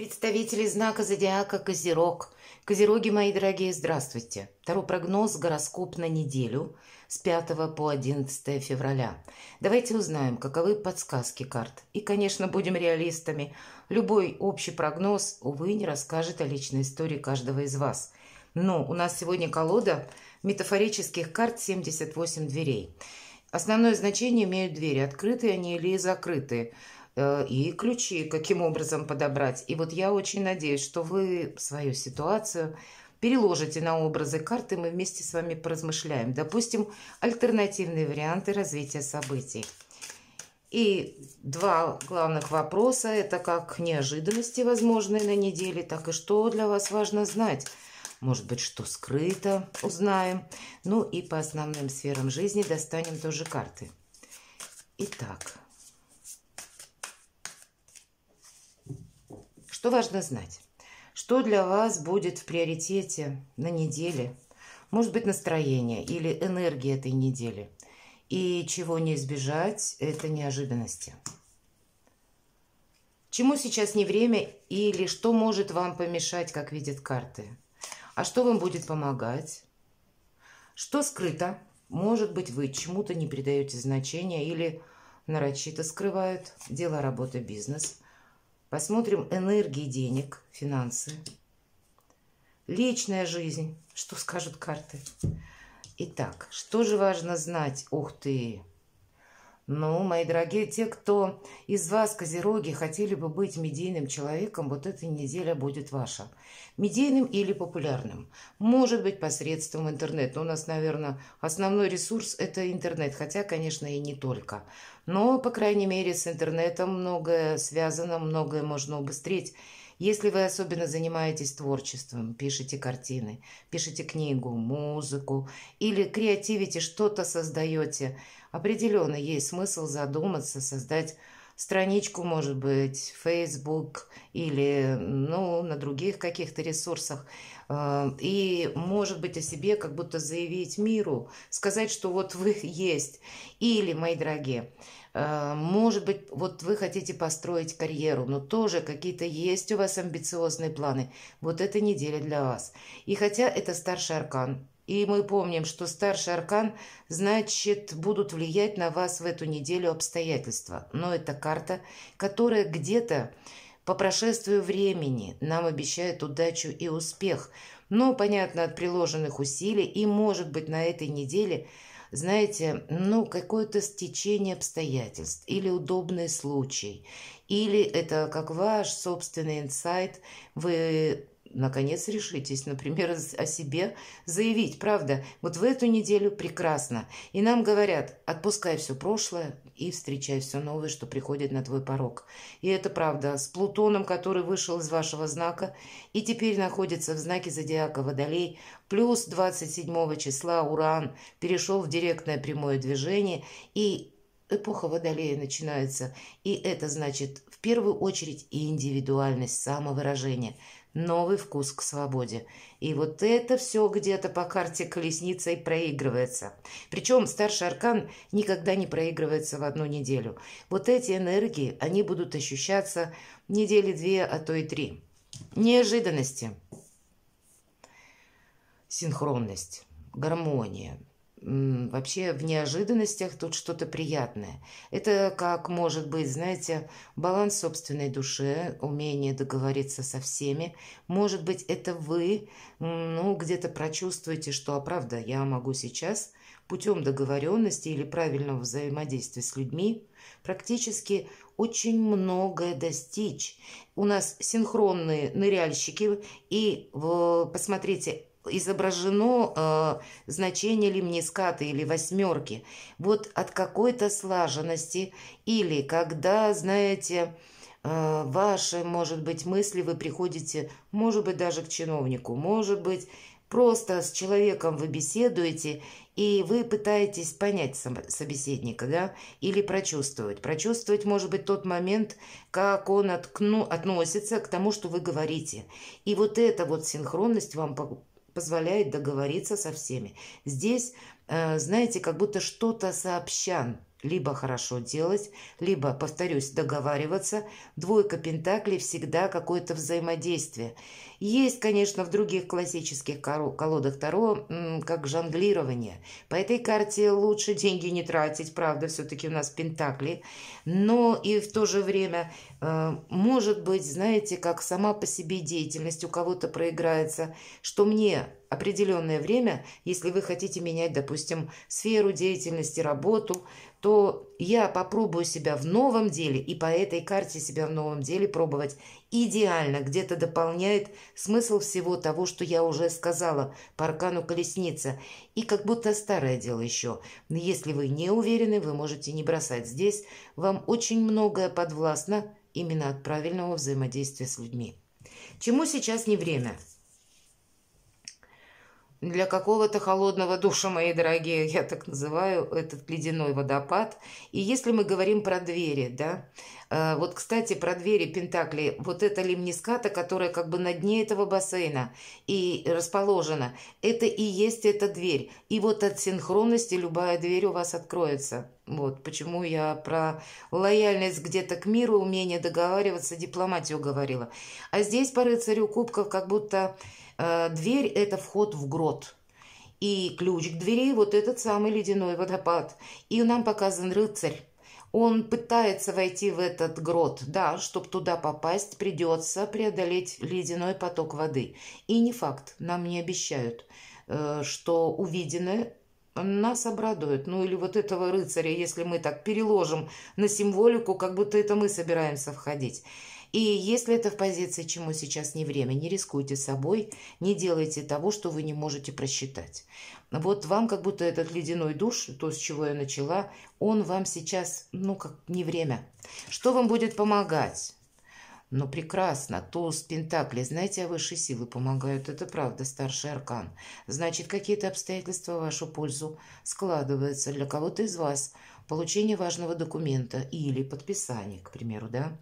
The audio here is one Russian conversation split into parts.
Представители знака зодиака Козерог. Козероги, мои дорогие, здравствуйте. Таро прогноз гороскоп на неделю с 5 по 11 февраля. Давайте узнаем, каковы подсказки карт. И, конечно, будем реалистами. Любой общий прогноз, увы, не расскажет о личной истории каждого из вас. Но ну, у нас сегодня колода метафорических карт 78 дверей. Основное значение имеют двери, открытые они или закрытые. Э, и ключи, каким образом подобрать. И вот я очень надеюсь, что вы свою ситуацию переложите на образы карты, мы вместе с вами поразмышляем. Допустим, альтернативные варианты развития событий. И два главных вопроса – это как неожиданности возможные на неделе, так и что для вас важно знать. Может быть, что скрыто, узнаем. Ну и по основным сферам жизни достанем тоже карты. Итак, Что важно знать? Что для вас будет в приоритете на неделе? Может быть, настроение или энергия этой недели? И чего не избежать – это неожиданности. Чему сейчас не время или что может вам помешать, как видят карты? А что вам будет помогать? Что скрыто? Может быть, вы чему-то не придаете значения или нарочито скрывают дело, работа, бизнес – Посмотрим энергии денег, финансы. Личная жизнь. Что скажут карты? Итак, что же важно знать? Ух ты! Ну, мои дорогие, те, кто из вас, козероги, хотели бы быть медийным человеком, вот эта неделя будет ваша. Медийным или популярным. Может быть, посредством интернета. У нас, наверное, основной ресурс – это интернет, хотя, конечно, и не только. Но, по крайней мере, с интернетом многое связано, многое можно убыстрить. Если вы особенно занимаетесь творчеством, пишете картины, пишете книгу, музыку или креативите, что-то создаете, определенно есть смысл задуматься, создать страничку, может быть, Facebook или ну, на других каких-то ресурсах. Э, и, может быть, о себе как будто заявить миру, сказать, что вот вы есть. Или, мои дорогие, Э, может быть, вот вы хотите построить карьеру, но тоже какие-то есть у вас амбициозные планы. Вот эта неделя для вас. И хотя это старший аркан, и мы помним, что старший аркан, значит, будут влиять на вас в эту неделю обстоятельства. Но это карта, которая где-то по прошествию времени нам обещает удачу и успех. Но, понятно, от приложенных усилий и, может быть, на этой неделе – знаете, ну, какое-то стечение обстоятельств или удобный случай, или это как ваш собственный инсайт, вы наконец решитесь, например, о себе заявить, правда, вот в эту неделю прекрасно. И нам говорят, отпускай все прошлое и встречай все новое, что приходит на твой порог. И это правда, с Плутоном, который вышел из вашего знака и теперь находится в знаке зодиака Водолей, плюс 27 числа Уран перешел в директное прямое движение и эпоха Водолея начинается, и это значит в первую очередь индивидуальность самовыражения – новый вкус к свободе. И вот это все где-то по карте колесницей проигрывается. Причем старший аркан никогда не проигрывается в одну неделю. Вот эти энергии, они будут ощущаться недели две, а то и три. Неожиданности. Синхронность, гармония – вообще в неожиданностях тут что-то приятное. Это как может быть, знаете, баланс собственной души, умение договориться со всеми. Может быть, это вы, ну, где-то прочувствуете, что, а правда, я могу сейчас путем договоренности или правильного взаимодействия с людьми практически очень многое достичь. У нас синхронные ныряльщики, и посмотрите, изображено э, значение лимниската или восьмерки. Вот от какой-то слаженности или когда, знаете, э, ваши, может быть, мысли вы приходите, может быть, даже к чиновнику, может быть, просто с человеком вы беседуете, и вы пытаетесь понять собеседника, да, или прочувствовать. Прочувствовать, может быть, тот момент, как он откну, относится к тому, что вы говорите. И вот эта вот синхронность вам позволяет договориться со всеми. Здесь, э, знаете, как будто что-то сообщан. Либо хорошо делать, либо, повторюсь, договариваться. Двойка Пентаклей всегда какое-то взаимодействие. Есть, конечно, в других классических колодах Таро как жонглирование. По этой карте лучше деньги не тратить, правда, все-таки у нас Пентакли. Но и в то же время а, может быть, знаете, как сама по себе деятельность у кого-то проиграется, что мне определенное время, если вы хотите менять, допустим, сферу деятельности, работу, то я попробую себя в новом деле, и по этой карте себя в новом деле пробовать идеально, где-то дополняет смысл всего того, что я уже сказала по аркану колесница. И как будто старое дело еще. Если вы не уверены, вы можете не бросать. Здесь вам очень многое подвластно именно от правильного взаимодействия с людьми. Чему сейчас не время – для какого-то холодного душа, мои дорогие, я так называю этот ледяной водопад. И если мы говорим про двери, да, э, вот, кстати, про двери Пентакли. Вот это лимниската, которая как бы на дне этого бассейна и расположена. Это и есть эта дверь. И вот от синхронности любая дверь у вас откроется. Вот почему я про лояльность где-то к миру, умение договариваться, дипломатию говорила. А здесь по рыцарю кубков как будто Э, дверь – это вход в грот. И ключ к двери – вот этот самый ледяной водопад. И нам показан рыцарь. Он пытается войти в этот грот. Да, чтобы туда попасть, придется преодолеть ледяной поток воды. И не факт, нам не обещают, э, что увиденное нас обрадует. Ну или вот этого рыцаря, если мы так переложим на символику, как будто это мы собираемся входить. И если это в позиции, чему сейчас не время, не рискуйте собой, не делайте того, что вы не можете просчитать. Вот вам как будто этот ледяной душ, то, с чего я начала, он вам сейчас, ну, как не время. Что вам будет помогать? Ну, прекрасно. Туз, Пентакли. Знаете, а высшие силы помогают. Это правда, старший аркан. Значит, какие-то обстоятельства в вашу пользу складываются. Для кого-то из вас получение важного документа или подписание, к примеру, да,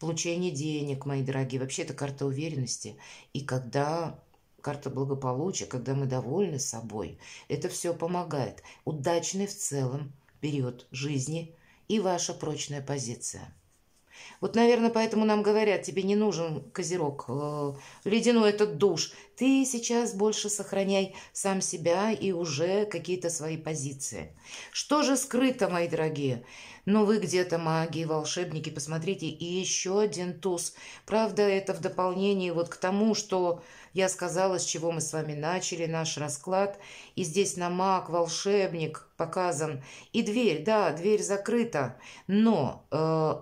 получение денег, мои дорогие, вообще это карта уверенности. И когда карта благополучия, когда мы довольны собой, это все помогает. Удачный в целом период жизни и ваша прочная позиция – вот, наверное, поэтому нам говорят, тебе не нужен козерог, э, ледяной этот душ. Ты сейчас больше сохраняй сам себя и уже какие-то свои позиции. Что же скрыто, мои дорогие? Ну, вы где-то маги, волшебники, посмотрите. И еще один туз. Правда, это в дополнении вот к тому, что я сказала, с чего мы с вами начали наш расклад, и здесь на маг, волшебник показан, и дверь, да, дверь закрыта, но э,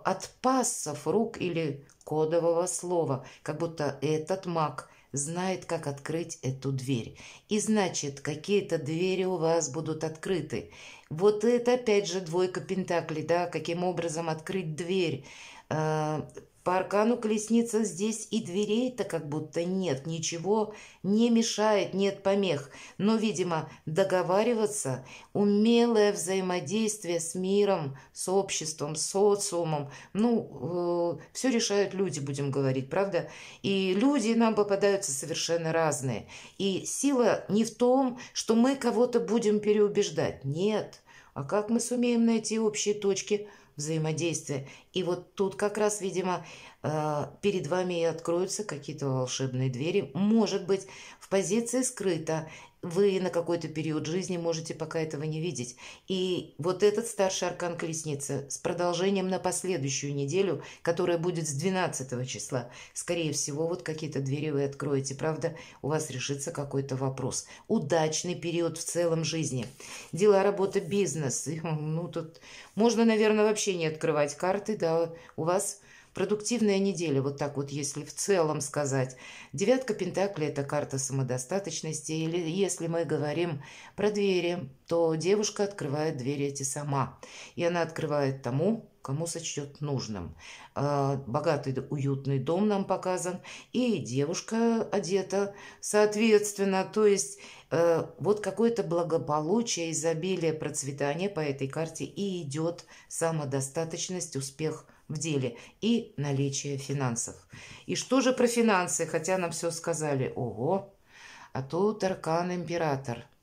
от пассов рук или кодового слова, как будто этот маг – знает, как открыть эту дверь. И значит, какие-то двери у вас будут открыты. Вот это опять же двойка пентаклей, да, каким образом открыть дверь. Э, по аркану колесница здесь и дверей-то как будто нет, ничего не мешает, нет помех. Но, видимо, договариваться, умелое взаимодействие с миром, с обществом, с социумом, ну, э, все решают люди, будем говорить, правда? И люди нам попадаются совершенно разные. И сила не в том, что мы кого-то будем переубеждать, нет. А как мы сумеем найти общие точки – взаимодействия. И вот тут как раз, видимо, Э, перед вами и откроются какие-то волшебные двери. Может быть, в позиции скрыто. Вы на какой-то период жизни можете пока этого не видеть. И вот этот старший аркан колесницы с продолжением на последующую неделю, которая будет с 12 числа, скорее всего, вот какие-то двери вы откроете. Правда, у вас решится какой-то вопрос. Удачный период в целом жизни. Дела, работа, бизнес. Ну, тут можно, наверное, вообще не открывать карты, да, у вас Продуктивная неделя, вот так вот, если в целом сказать. Девятка Пентакли – это карта самодостаточности. Или если мы говорим про двери, то девушка открывает двери эти сама. И она открывает тому, кому сочтет нужным. А, богатый, уютный дом нам показан, и девушка одета соответственно. То есть э, вот какое-то благополучие, изобилие, процветание по этой карте и идет самодостаточность, успех в деле и наличие финансов. И что же про финансы, хотя нам все сказали, ого, а тут аркан император –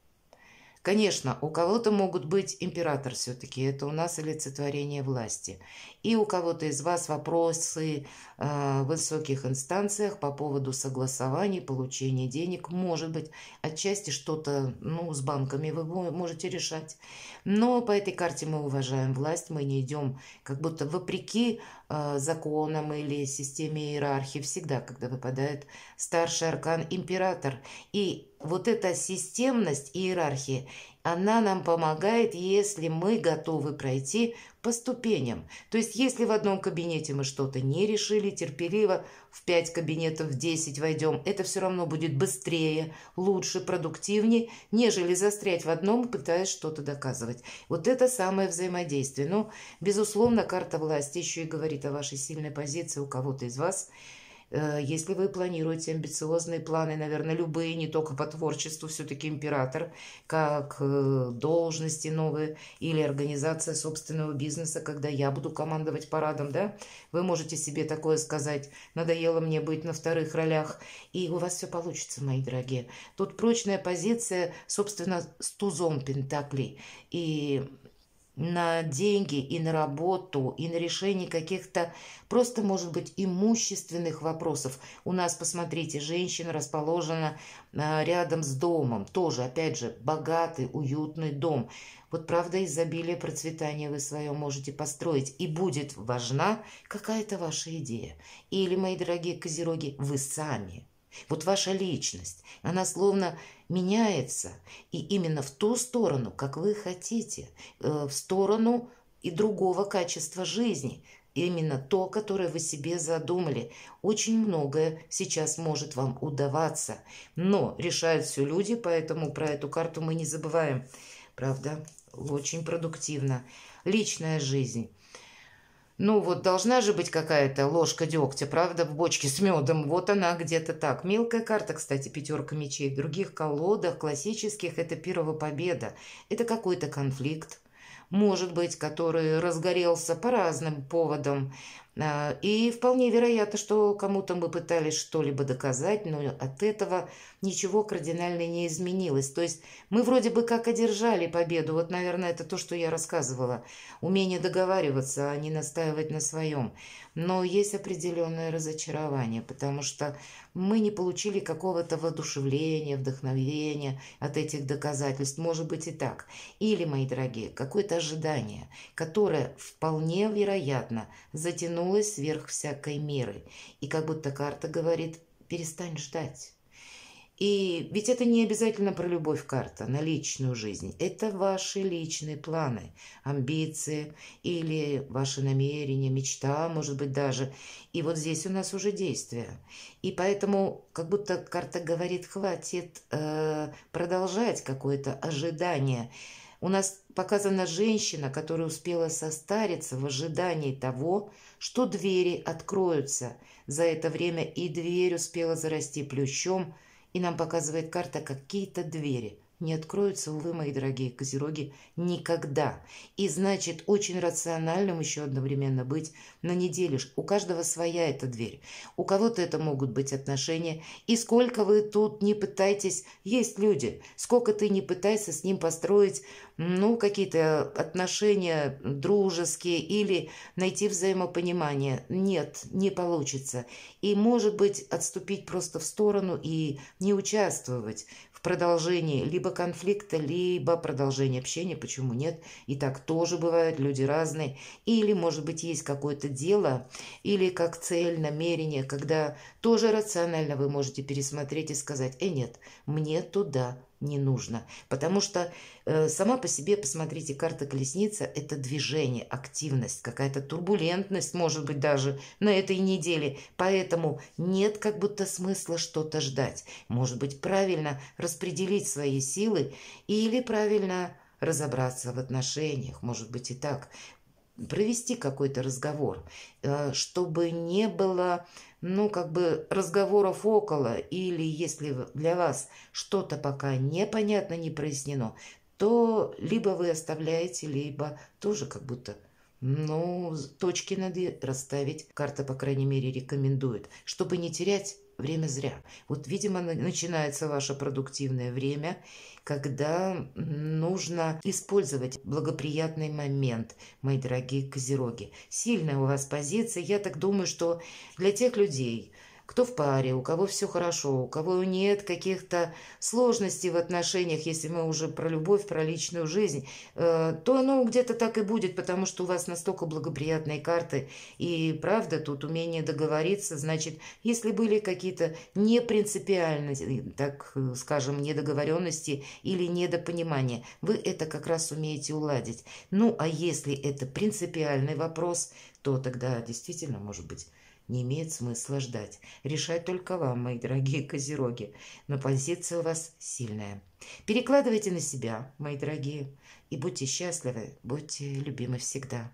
Конечно, у кого-то могут быть император все-таки, это у нас олицетворение власти. И у кого-то из вас вопросы э, в высоких инстанциях по поводу согласований, получения денег. Может быть, отчасти что-то ну, с банками вы можете решать. Но по этой карте мы уважаем власть, мы не идем как будто вопреки э, законам или системе иерархии. Всегда, когда выпадает старший аркан император. И вот эта системность иерархии, она нам помогает, если мы готовы пройти по ступеням. То есть, если в одном кабинете мы что-то не решили, терпеливо в пять кабинетов, в десять войдем, это все равно будет быстрее, лучше, продуктивнее, нежели застрять в одном, пытаясь что-то доказывать. Вот это самое взаимодействие. Но, ну, безусловно, карта власти еще и говорит о вашей сильной позиции у кого-то из вас – Э, если вы планируете амбициозные планы, наверное, любые, не только по творчеству, все-таки император, как э, должности новые или организация собственного бизнеса, когда я буду командовать парадом, да, вы можете себе такое сказать, надоело мне быть на вторых ролях, и у вас все получится, мои дорогие. Тут прочная позиция, собственно, с тузом Пентаклей. И на деньги и на работу, и на решение каких-то просто, может быть, имущественных вопросов. У нас, посмотрите, женщина расположена а, рядом с домом, тоже, опять же, богатый, уютный дом. Вот, правда, изобилие процветания вы свое можете построить, и будет важна какая-то ваша идея. Или, мои дорогие козероги, вы сами – вот ваша личность, она словно меняется, и именно в ту сторону, как вы хотите, э, в сторону и другого качества жизни, именно то, которое вы себе задумали. Очень многое сейчас может вам удаваться, но решают все люди, поэтому про эту карту мы не забываем. Правда, очень продуктивно. Личная жизнь. Ну вот должна же быть какая-то ложка дегтя, правда, в бочке с медом. Вот она где-то так. Мелкая карта, кстати, пятерка мечей. В других колодах классических это первая победа. Это какой-то конфликт, может быть, который разгорелся по разным поводам. А, и вполне вероятно, что кому-то мы пытались что-либо доказать, но от этого ничего кардинально не изменилось. То есть мы вроде бы как одержали победу. Вот, наверное, это то, что я рассказывала. Умение договариваться, а не настаивать на своем но есть определенное разочарование, потому что мы не получили какого-то воодушевления, вдохновения от этих доказательств. Может быть и так. Или, мои дорогие, какое-то ожидание, которое вполне вероятно затянулось сверх всякой меры. И как будто карта говорит, перестань ждать. И ведь это не обязательно про любовь карта на личную жизнь. Это ваши личные планы, амбиции или ваши намерения, мечта, может быть, даже. И вот здесь у нас уже действия. И поэтому как будто карта говорит, хватит э, продолжать какое-то ожидание. У нас показана женщина, которая успела состариться в ожидании того, что двери откроются. За это время и дверь успела зарасти плющом – и нам показывает карта какие-то двери. Не откроются, увы, мои дорогие козероги, никогда. И значит, очень рациональным еще одновременно быть, на не У каждого своя эта дверь. У кого-то это могут быть отношения. И сколько вы тут не пытаетесь, есть люди. Сколько ты не пытайся с ним построить ну, какие-то отношения дружеские или найти взаимопонимание. Нет, не получится. И, может быть, отступить просто в сторону и не участвовать в продолжении либо конфликта, либо продолжения общения, почему нет. И так тоже бывает, люди разные. Или, может быть, есть какое-то дело, или как цель, намерение, когда тоже рационально вы можете пересмотреть и сказать, «Э, нет, мне туда не нужно». Потому что э, сама по себе, посмотрите, карта колесница – это движение, активность, какая-то турбулентность, может быть, даже на этой неделе. Поэтому нет как будто смысла что-то ждать. Может быть, правильно распределить свои силы или правильно разобраться в отношениях, может быть и так, провести какой-то разговор, э, чтобы не было ну, как бы разговоров около, или если для вас что-то пока непонятно, не прояснено, то либо вы оставляете, либо тоже как будто, ну, точки надо расставить. Карта, по крайней мере, рекомендует, чтобы не терять время зря. Вот, видимо, начинается ваше продуктивное время, когда нужно использовать благоприятный момент, мои дорогие козероги. Сильная у вас позиция. Я так думаю, что для тех людей, кто в паре, у кого все хорошо, у кого нет каких-то сложностей в отношениях, если мы уже про любовь, про личную жизнь, э, то оно где-то так и будет, потому что у вас настолько благоприятные карты. И правда, тут умение договориться, значит, если были какие-то непринципиальные, так э, скажем, недоговоренности или недопонимания, вы это как раз умеете уладить. Ну, а если это принципиальный вопрос, то тогда действительно, может быть, не имеет смысла ждать. Решать только вам, мои дорогие козероги. Но позиция у вас сильная. Перекладывайте на себя, мои дорогие. И будьте счастливы, будьте любимы всегда.